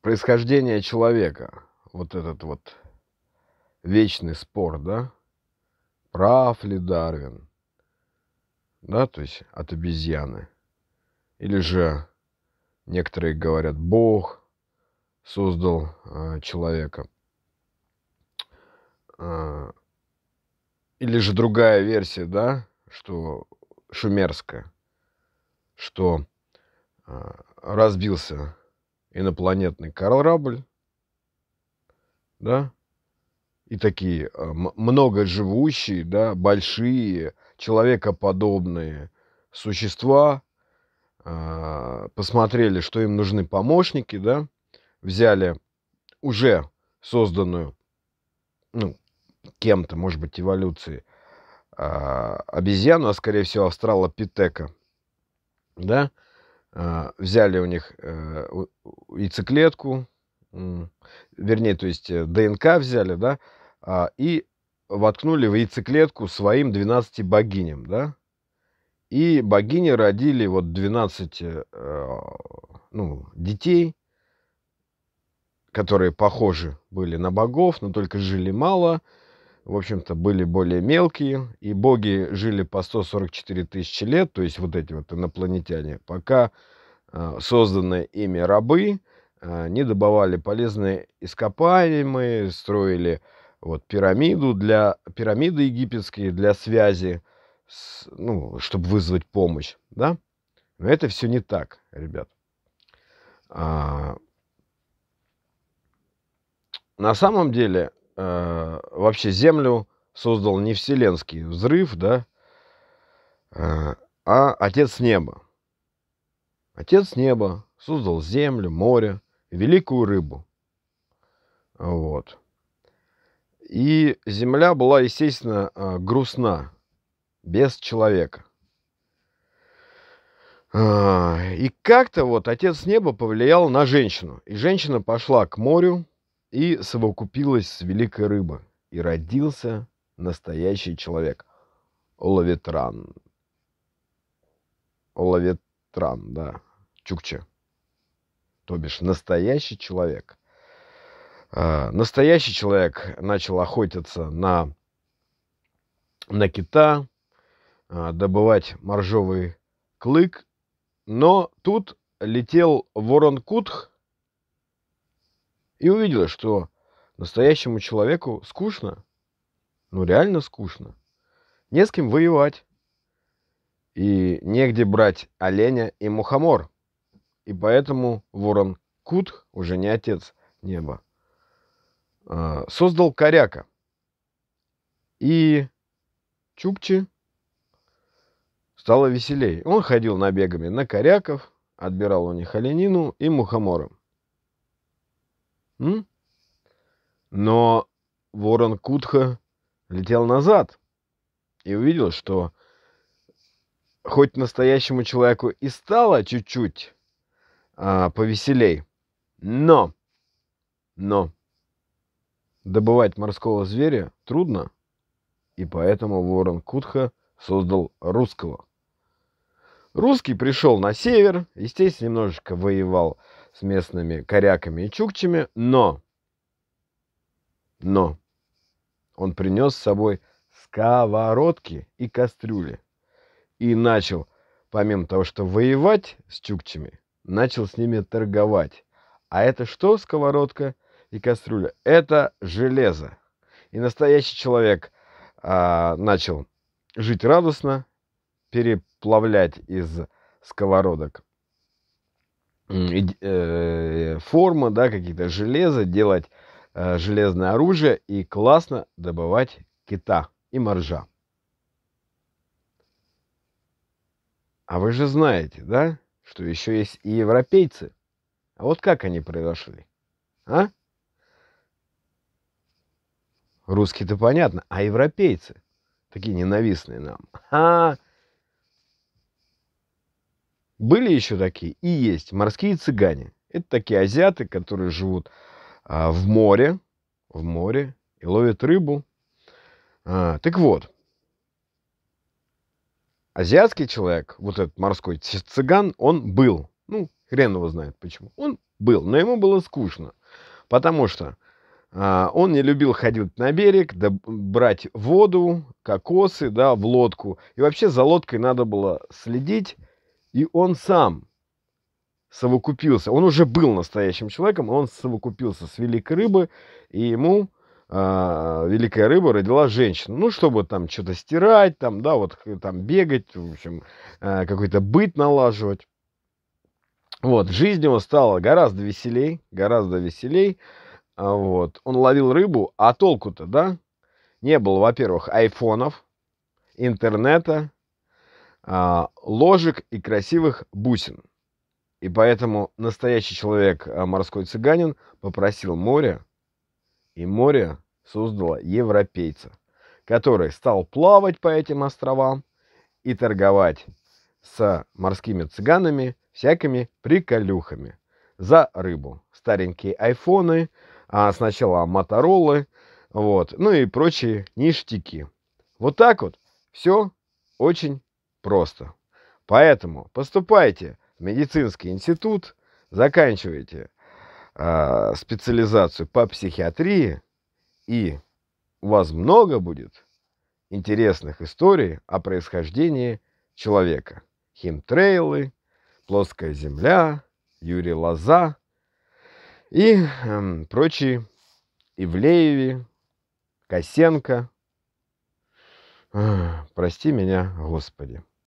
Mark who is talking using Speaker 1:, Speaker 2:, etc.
Speaker 1: происхождение человека. Вот этот вот вечный спор, да? Прав ли Дарвин? Да, то есть от обезьяны. Или же некоторые говорят, Бог создал э, человека. Э, или же другая версия, да, что шумерская, что э, разбился инопланетный корабль, да, и такие э, многоживущие, да, большие, человекоподобные существа э, посмотрели, что им нужны помощники, да, взяли уже созданную, ну, кем-то, может быть, эволюции э, обезьяну, а скорее всего австралопитека, да, а, взяли у них э, яйцеклетку, вернее, то есть э, ДНК взяли, да, а, и воткнули в яйцеклетку своим 12 богиням, да, и богини родили вот 12 э, ну, детей, которые похожи были на богов, но только жили мало – в общем-то, были более мелкие, и боги жили по 144 тысячи лет, то есть вот эти вот инопланетяне, пока а, созданные ими рабы а, не добывали полезные ископаемые, строили вот пирамиду для пирамиды египетские для связи, с, ну, чтобы вызвать помощь, да? Но это все не так, ребят. А, на самом деле э, вообще Землю создал не вселенский взрыв, да, э, а Отец Неба. Отец Неба создал Землю, море, великую рыбу. Вот. И Земля была, естественно, э, грустна, без человека. Э, и как-то вот отец неба повлиял на женщину. И женщина пошла к морю, и совокупилась с великой рыбой, и родился настоящий человек. Олаветран. Олаветран, да. Чукче. То бишь, настоящий человек. Э, настоящий человек начал охотиться на, на кита, э, добывать моржовый клык. Но тут летел ворон Кутх, и увидела, что настоящему человеку скучно. Ну реально скучно. Не с кем воевать. И негде брать оленя и мухомор. И поэтому ворон Кут, уже не отец неба, а, создал коряка. И Чукчи стало веселей. Он ходил набегами на коряков, отбирал у них оленину и мухоморы. М? Но ворон Кутха летел назад и увидел, что хоть настоящему человеку и стало чуть-чуть а, повеселей, но, но добывать морского зверя трудно, и поэтому ворон Кутха создал русского. Русский пришел на север, естественно, немножечко воевал с с местными коряками и чукчами, но, но он принес с собой сковородки и кастрюли и начал, помимо того, что воевать с чукчами, начал с ними торговать. А это что сковородка и кастрюля? Это железо. И настоящий человек а, начал жить радостно, переплавлять из сковородок Э, форма, да, какие-то железо, делать э, железное оружие и классно добывать кита и моржа. А вы же знаете, да, что еще есть и европейцы. А вот как они произошли? А? Русские-то понятно, а европейцы? Такие ненавистные нам. А, -а, -а были еще такие и есть морские цыгане. Это такие азиаты, которые живут а, в море, в море и ловят рыбу. А, так вот, азиатский человек, вот этот морской цыган, он был. Ну, хрен его знает почему. Он был, но ему было скучно, потому что а, он не любил ходить на берег, да, брать воду, кокосы, да, в лодку. И вообще за лодкой надо было следить и он сам совокупился, он уже был настоящим человеком, он совокупился с великой рыбой, и ему а, великая рыба родила женщину. Ну, чтобы там что-то стирать, там, да, вот э, там бегать, в общем, а, какой-то быт налаживать. Вот, жизнь его стала гораздо веселей, гораздо веселей. А вот, он ловил рыбу, а толку-то, да? Не было, во-первых, айфонов, интернета, а, ложек и красивых бусин. И поэтому настоящий человек, а, морской цыганин, попросил море, и море создало европейца, который стал плавать по этим островам и торговать с морскими цыганами всякими приколюхами за рыбу. Старенькие айфоны, а сначала моторолы, вот, ну и прочие ништяки. Вот так вот все очень просто. Поэтому поступайте в медицинский институт, заканчивайте э, специализацию по психиатрии, и у вас много будет интересных историй о происхождении человека. Химтрейлы, плоская земля, Юрий Лоза и э, прочие Ивлееви, Косенко – Прости меня, Господи.